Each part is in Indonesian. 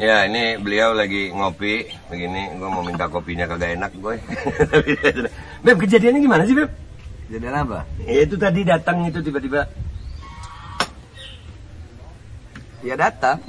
Ya ini beliau lagi ngopi begini, gue mau minta kopinya kagak enak gue. Beb kejadiannya gimana sih Beb? Kejadian apa? Ya itu tadi datang itu tiba-tiba. Ya datang.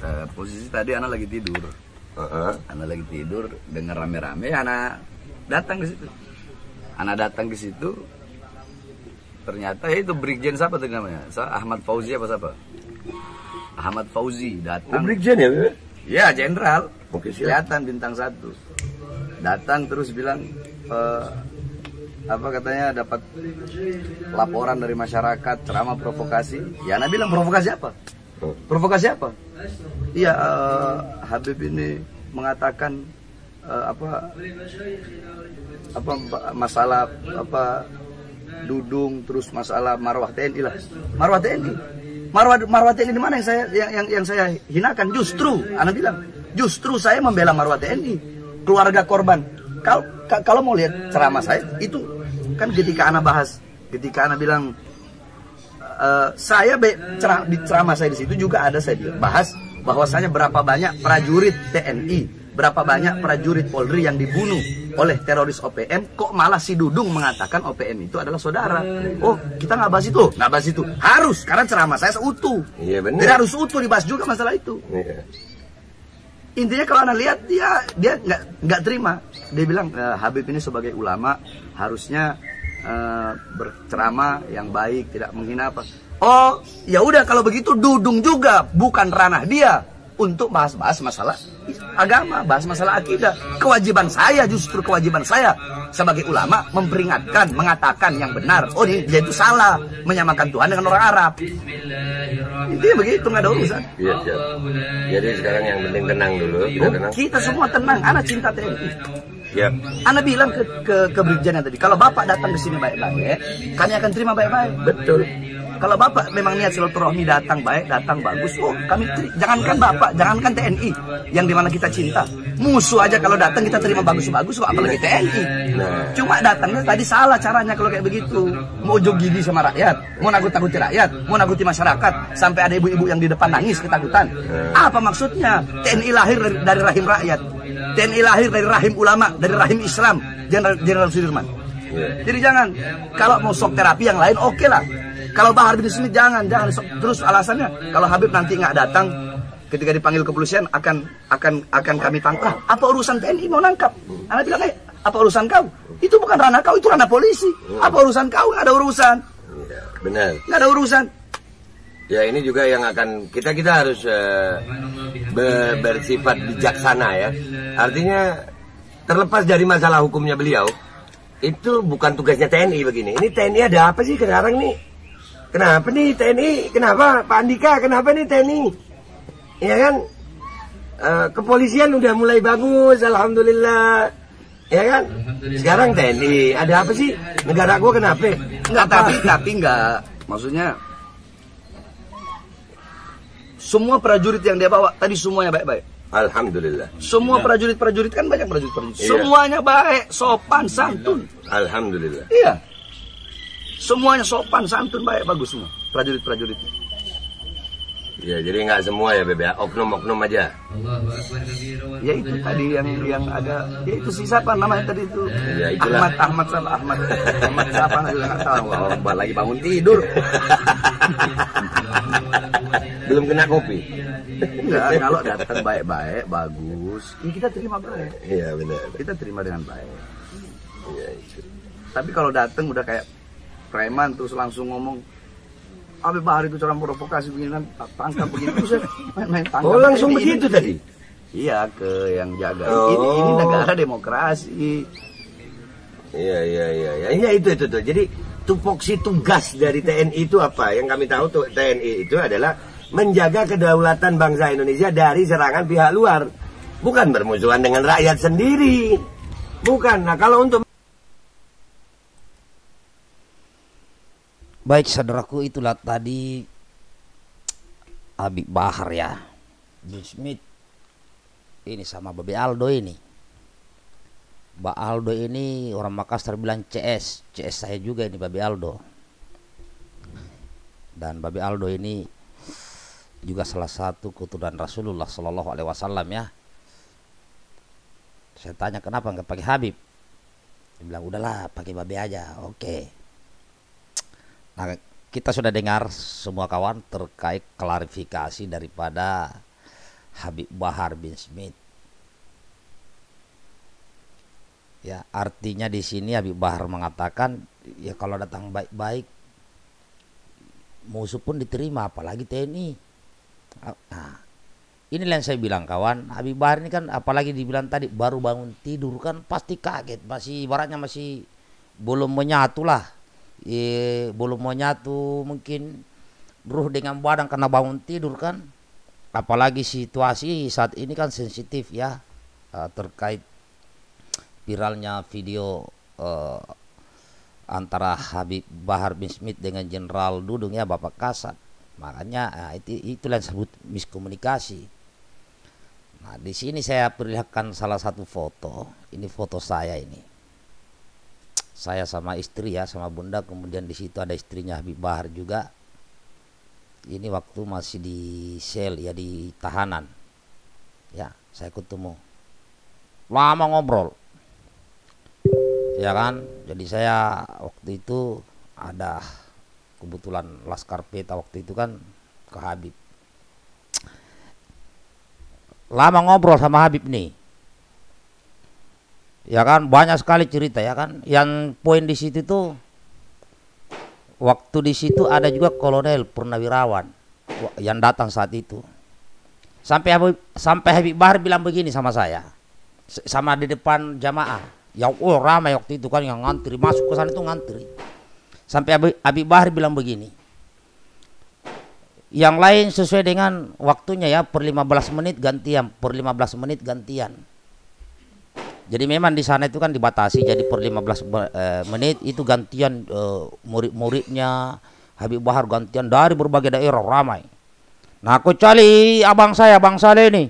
Uh, posisi tadi anak lagi tidur. Uh -uh. Anak lagi tidur, dengar rame-rame, anak datang ke situ. Anak datang ke situ, ternyata ya itu Brigjen siapa tuh namanya? Ahmad Fauzi apa siapa? Ahmad Fauzi datang. Publik Brigjen ya? Ya, jenderal. Oke, siap. Kelihatan bintang satu. Datang terus bilang e, apa katanya dapat laporan dari masyarakat ceramah provokasi. Ya, nabi bilang provokasi apa? Oh. Provokasi apa? Iya, uh, Habib ini mengatakan uh, apa apa masalah apa dudung terus masalah marwah TNI lah. Marwah TNI Marwah Marwah TNI mana yang saya yang, yang yang saya hinakan? Justru, Anda bilang, justru saya membela Marwah TNI, keluarga korban. Kalau kalau mau lihat ceramah saya itu kan ketika Anda bahas, ketika Anda bilang uh, saya be, cerah, di ceramah saya di situ juga ada saya bahas bahwasanya berapa banyak prajurit TNI berapa banyak prajurit Polri yang dibunuh oleh teroris OPM kok malah si Dudung mengatakan OPM itu adalah saudara oh kita nggak bahas itu nggak bahas itu harus karena ceramah saya seutuh iya benar Tidak harus utuh dibahas juga masalah itu iya. intinya kalau anda lihat dia dia nggak nggak terima dia bilang e, Habib ini sebagai ulama harusnya e, berceramah yang baik tidak menghina apa oh ya udah kalau begitu Dudung juga bukan ranah dia untuk bahas-bahas masalah agama, bahas masalah akidah. Kewajiban saya justru kewajiban saya sebagai ulama memperingatkan, mengatakan yang benar. Oh ini dia itu salah menyamakan Tuhan dengan orang Arab. Intinya begitu nggak ada urusan. Iya, ya. Jadi sekarang yang penting tenang dulu. Kita, oh, tenang. kita semua tenang. Anak cinta TNI. Ya. Anda bilang ke, ke, ke tadi, kalau Bapak datang ke sini baik-baik, kami akan terima baik-baik. Betul. Kalau Bapak memang niat silaturahmi datang baik, datang bagus, oh kami jangankan Bapak, jangankan TNI yang dimana kita cinta. Musuh aja kalau datang kita terima bagus-bagus, kok apalagi TNI. Cuma datangnya tadi salah caranya kalau kayak begitu. Mau gigi sama rakyat, mau nakut-nakuti rakyat, mau nakuti masyarakat, sampai ada ibu-ibu yang di depan nangis ketakutan. Apa maksudnya? TNI lahir dari, rahim rakyat. TNI lahir dari rahim ulama, dari rahim Islam, Jenderal Sudirman. Jadi jangan kalau mau sok terapi yang lain oke okay lah. Kalau Bahar bin Smith jangan, jangan terus alasannya kalau Habib nanti nggak datang ketika dipanggil kepolisian akan akan akan kami tangkap. Ah, apa urusan TNI mau nangkap? Anak bilang, hey, eh, apa urusan kau? Itu bukan ranah kau, itu ranah polisi. Apa urusan kau? Nggak ada urusan. Ya, benar. Nggak ada urusan. Ya ini juga yang akan kita kita harus uh, eh, be bersifat bijaksana ya. Artinya terlepas dari masalah hukumnya beliau, itu bukan tugasnya TNI begini. Ini TNI ada apa sih sekarang nih? Kenapa nih TNI? Kenapa Pak Andika? Kenapa nih TNI? Ya kan? uh, kepolisian udah mulai bagus, alhamdulillah. Ya kan? Sekarang TNI, ada apa sih? Negara gue kenapa? Enggak, tapi tapi enggak. Maksudnya semua prajurit yang dia bawa tadi semuanya baik-baik. Alhamdulillah. Semua prajurit-prajurit kan banyak prajurit-prajurit. Iya. Semuanya baik, sopan, santun. Alhamdulillah. Iya. Semuanya sopan, santun, baik, bagus semua. prajurit prajurit Ya, jadi nggak semua ya Bebe, ya. oknum-oknum aja. Ya itu tadi yang yang ada, ya itu sih siapa namanya tadi itu? Ya, itulah. Ahmad Ahmad sama Ahmad Ahmad siapa nggak tahu. Orang oh, lagi bangun tidur. Belum kena kopi. Enggak, kalau datang baik-baik, bagus, ya kita terima baik. Iya benar. Kita terima dengan baik. ya, itu. Tapi kalau datang udah kayak preman terus langsung ngomong Abi Bahar itu cara provokasi begini kan tangkap begini terus main-main tangkap. Oh langsung ini, begitu ini, tadi? Iya ke yang jaga. Oh. Ini, ini negara demokrasi. Iya iya iya iya. Ya, itu itu tuh. Jadi tupoksi tugas dari TNI itu apa? Yang kami tahu tuh TNI itu adalah menjaga kedaulatan bangsa Indonesia dari serangan pihak luar, bukan bermusuhan dengan rakyat sendiri. Bukan. Nah, kalau untuk Baik saudaraku itulah tadi Abi Bahar ya Bill Smith Ini sama babi Aldo ini Ba Aldo ini orang Makassar bilang CS CS saya juga ini babi Aldo Dan babi Aldo ini juga salah satu keturunan Rasulullah Shallallahu Alaihi Wasallam ya saya tanya kenapa nggak pakai Habib dia bilang udahlah pakai babi aja oke okay. Nah, kita sudah dengar semua kawan terkait klarifikasi daripada Habib Bahar bin Smith. Ya, artinya di sini Habib Bahar mengatakan ya kalau datang baik-baik musuh pun diterima apalagi TNI. Nah, ini yang saya bilang kawan, Habib Bahar ini kan apalagi dibilang tadi baru bangun tidur kan pasti kaget, masih ibaratnya masih belum menyatu lah e, belum mau mungkin ruh dengan badan karena bangun tidur kan apalagi situasi saat ini kan sensitif ya eh, terkait viralnya video eh, antara Habib Bahar bin Smith dengan Jenderal Dudung ya Bapak Kasat makanya eh, itu itulah yang disebut miskomunikasi nah di sini saya perlihatkan salah satu foto ini foto saya ini saya sama istri ya sama bunda kemudian di situ ada istrinya Habib Bahar juga ini waktu masih di sel ya di tahanan ya saya ketemu lama ngobrol ya kan jadi saya waktu itu ada kebetulan Laskar Peta waktu itu kan ke Habib lama ngobrol sama Habib nih ya kan banyak sekali cerita ya kan yang poin di situ tuh waktu di situ ada juga kolonel purnawirawan yang datang saat itu sampai Habib, sampai Habib Bahar bilang begini sama saya sama di depan jamaah ya oh ramai waktu itu kan yang ngantri masuk ke sana itu ngantri sampai Habib, Habib Bahar bilang begini yang lain sesuai dengan waktunya ya per 15 menit gantian per 15 menit gantian jadi memang di sana itu kan dibatasi jadi per 15 eh, menit itu gantian eh, murid-muridnya Habib Bahar gantian dari berbagai daerah ramai. Nah, aku kecuali abang saya, abang Saleh ini.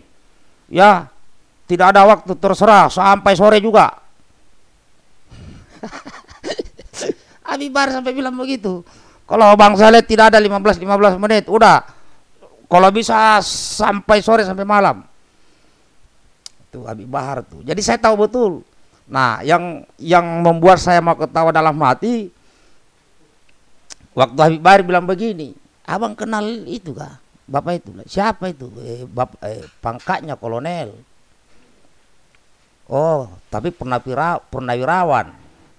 Ya, tidak ada waktu terserah sampai sore juga. Habib Bahar sampai bilang begitu. Kalau abang Saleh tidak ada 15 15 menit, udah. Kalau bisa sampai sore sampai malam itu Habib Bahar tuh jadi saya tahu betul nah yang yang membuat saya mau ketawa dalam hati waktu Habib Bahar bilang begini abang kenal itu kah bapak itu siapa itu eh, bap, eh, pangkatnya kolonel oh tapi pernah pernah wirawan.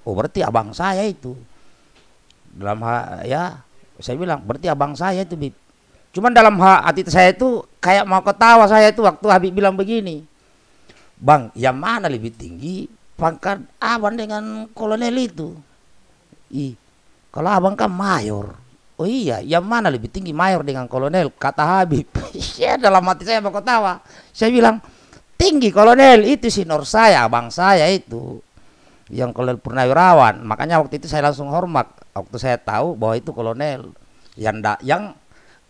oh berarti abang saya itu dalam ha ya saya bilang berarti abang saya itu Bib. cuman dalam hati saya itu kayak mau ketawa saya itu waktu Habib bilang begini Bang, yang mana lebih tinggi? Pangkat abang dengan kolonel itu. I, kalau abang kan mayor. Oh iya, yang mana lebih tinggi mayor dengan kolonel? Kata Habib. saya dalam hati saya tawa. Saya bilang, tinggi kolonel itu si Nor saya, abang saya itu. Yang kolonel Purnawirawan. Makanya waktu itu saya langsung hormat. Waktu saya tahu bahwa itu kolonel. Yang, da, yang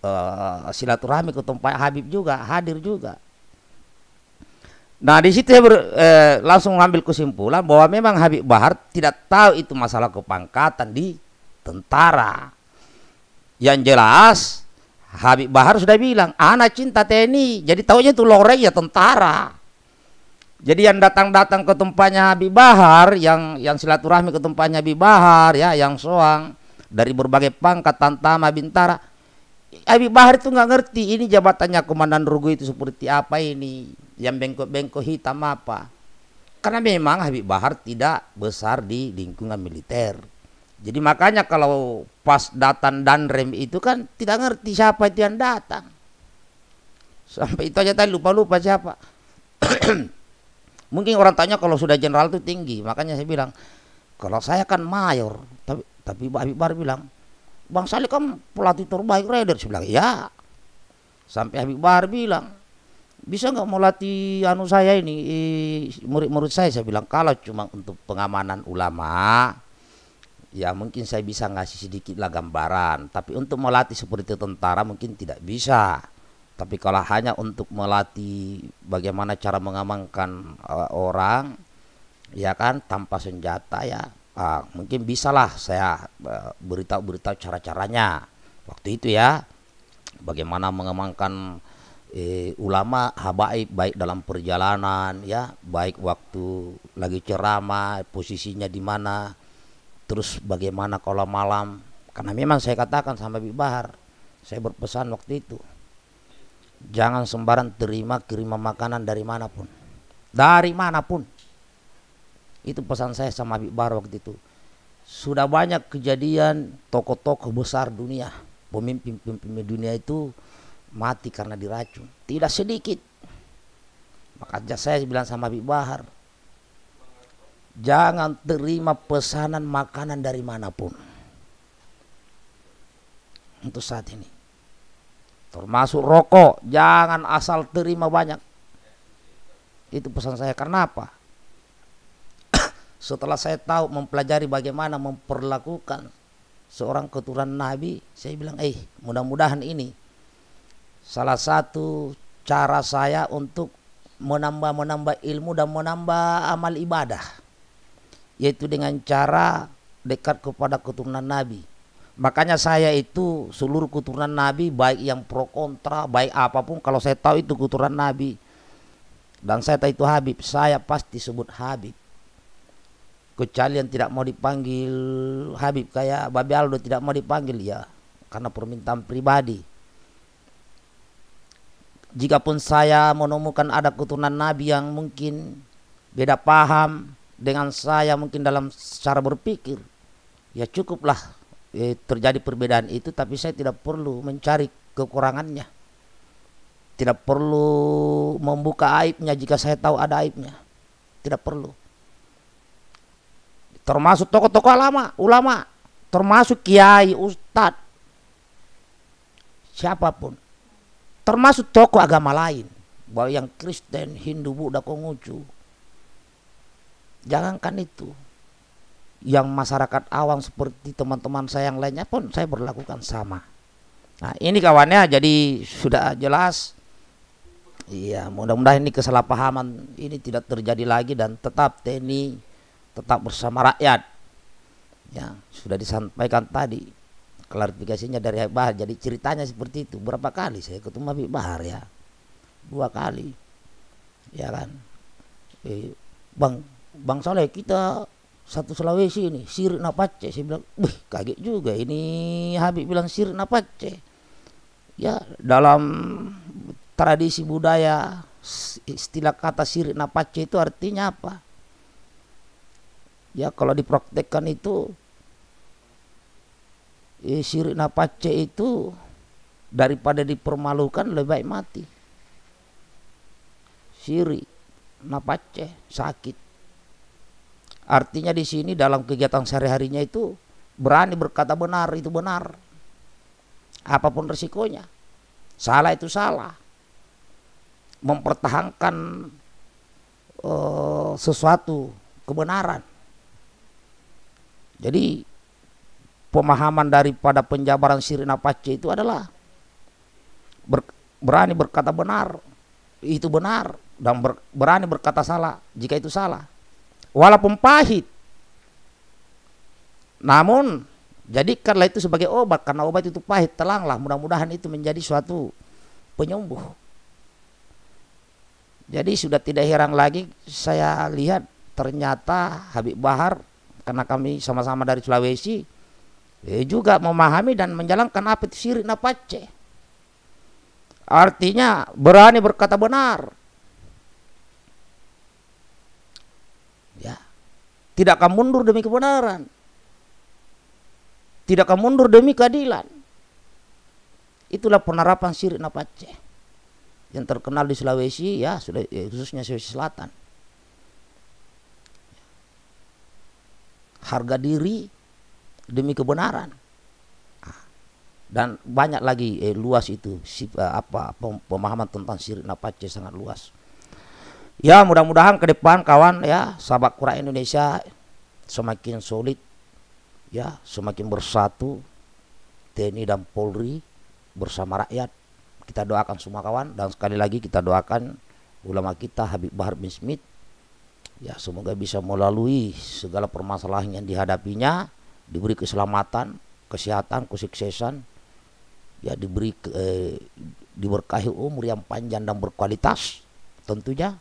uh, silaturahmi ke tempat Habib juga, hadir juga. Nah di situ saya ber, eh, langsung mengambil kesimpulan bahwa memang Habib Bahar tidak tahu itu masalah kepangkatan di tentara. Yang jelas Habib Bahar sudah bilang, anak cinta TNI, jadi taunya itu loreng ya tentara. Jadi yang datang-datang ke tempatnya Habib Bahar, yang yang silaturahmi ke tempatnya Habib Bahar ya, yang soang dari berbagai pangkat tantama bintara, Abi Bahar itu nggak ngerti ini jabatannya komandan Rugu itu seperti apa ini yang bengkok-bengkok hitam apa karena memang Habib Bahar tidak besar di lingkungan militer jadi makanya kalau pas datang dan rem itu kan tidak ngerti siapa itu yang datang sampai itu aja tadi lupa-lupa siapa mungkin orang tanya kalau sudah jenderal itu tinggi makanya saya bilang kalau saya kan mayor tapi tapi Habib Bahar bilang Bang Saleh kan pelatih terbaik Raiders. Saya bilang, Iya. Sampai Habib Bahar bilang, bisa nggak mau latih anu saya ini murid-murid saya saya bilang kalau cuma untuk pengamanan ulama ya mungkin saya bisa ngasih sedikit lah gambaran tapi untuk melatih seperti tentara mungkin tidak bisa tapi kalau hanya untuk melatih bagaimana cara mengamankan e, orang ya kan tanpa senjata ya uh, mungkin bisalah saya uh, beritahu-beritahu cara-caranya waktu itu ya bagaimana mengembangkan eh, ulama habaib baik dalam perjalanan ya baik waktu lagi ceramah posisinya di mana terus bagaimana kalau malam karena memang saya katakan sama Bi Bahar saya berpesan waktu itu jangan sembarang terima kiriman makanan dari manapun dari manapun itu pesan saya sama Habib Bar waktu itu. Sudah banyak kejadian tokoh-tokoh besar dunia, pemimpin-pemimpin dunia itu mati karena diracun. Tidak sedikit. Makanya saya bilang sama Habib Bahar, jangan terima pesanan makanan dari manapun. Untuk saat ini. Termasuk rokok, jangan asal terima banyak. Itu pesan saya. Karena apa? Setelah saya tahu mempelajari bagaimana memperlakukan seorang keturunan Nabi, saya bilang, eh mudah-mudahan ini salah satu cara saya untuk menambah-menambah ilmu dan menambah amal ibadah. Yaitu dengan cara dekat kepada keturunan Nabi. Makanya saya itu seluruh keturunan Nabi baik yang pro kontra, baik apapun kalau saya tahu itu keturunan Nabi. Dan saya tahu itu Habib, saya pasti sebut Habib kecuali yang tidak mau dipanggil Habib kayak Babi Aldo tidak mau dipanggil ya karena permintaan pribadi jikapun saya menemukan ada keturunan Nabi yang mungkin beda paham dengan saya mungkin dalam cara berpikir ya cukuplah eh, terjadi perbedaan itu tapi saya tidak perlu mencari kekurangannya tidak perlu membuka aibnya jika saya tahu ada aibnya tidak perlu termasuk tokoh-tokoh lama, ulama, termasuk kiai, ustadz, siapapun, termasuk tokoh agama lain, bahwa yang Kristen, Hindu, Buddha, Konghucu, jangankan itu, yang masyarakat awam seperti teman-teman saya yang lainnya pun saya berlakukan sama. Nah ini kawannya jadi sudah jelas. Iya mudah-mudahan ini kesalahpahaman ini tidak terjadi lagi dan tetap TNI tetap bersama rakyat. Ya, sudah disampaikan tadi klarifikasinya dari Habib Bahar. Jadi ceritanya seperti itu. Berapa kali saya ketemu Habib Bahar ya? Dua kali. Ya kan? Eh, bang, Bang Saleh kita satu Sulawesi ini sirik napace saya bilang wih kaget juga ini Habib bilang sirik napace ya dalam tradisi budaya istilah kata sirik napace itu artinya apa ya kalau dipraktekkan itu ya, sirik napace itu daripada dipermalukan lebih baik mati sirik napace sakit artinya di sini dalam kegiatan sehari-harinya itu berani berkata benar itu benar apapun resikonya salah itu salah mempertahankan uh, sesuatu kebenaran jadi pemahaman daripada penjabaran Sirin pace itu adalah ber, berani berkata benar itu benar dan ber, berani berkata salah jika itu salah. Walaupun pahit. Namun jadikanlah itu sebagai obat karena obat itu pahit telanglah mudah-mudahan itu menjadi suatu penyembuh. Jadi sudah tidak heran lagi saya lihat ternyata Habib Bahar karena kami sama-sama dari Sulawesi eh, juga memahami dan menjalankan apa itu sirik napace artinya berani berkata benar ya tidak akan mundur demi kebenaran tidak akan mundur demi keadilan itulah penerapan sirik napace yang terkenal di Sulawesi ya eh, khususnya Sulawesi Selatan harga diri demi kebenaran ah. dan banyak lagi eh, luas itu si, eh, apa pemahaman tentang sirik napace sangat luas ya mudah-mudahan ke depan kawan ya sahabat kurang Indonesia semakin solid ya semakin bersatu TNI dan Polri bersama rakyat kita doakan semua kawan dan sekali lagi kita doakan ulama kita Habib Bahar bin Smith ya semoga bisa melalui segala permasalahan yang dihadapinya diberi keselamatan kesehatan kesuksesan ya diberi eh, diberkahi umur yang panjang dan berkualitas tentunya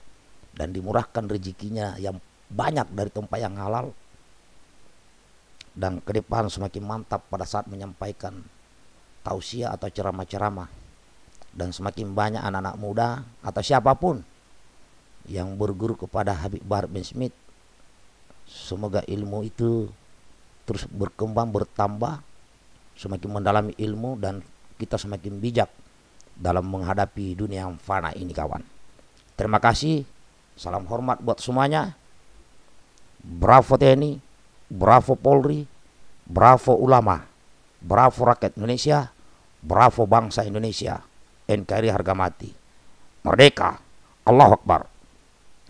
dan dimurahkan rezekinya yang banyak dari tempat yang halal dan ke depan semakin mantap pada saat menyampaikan tausiah atau ceramah-ceramah dan semakin banyak anak-anak muda atau siapapun yang berguru kepada Habib Bahar bin Smith semoga ilmu itu terus berkembang bertambah semakin mendalami ilmu dan kita semakin bijak dalam menghadapi dunia yang fana ini kawan terima kasih salam hormat buat semuanya bravo TNI bravo Polri bravo ulama bravo rakyat Indonesia bravo bangsa Indonesia NKRI harga mati merdeka Allah Akbar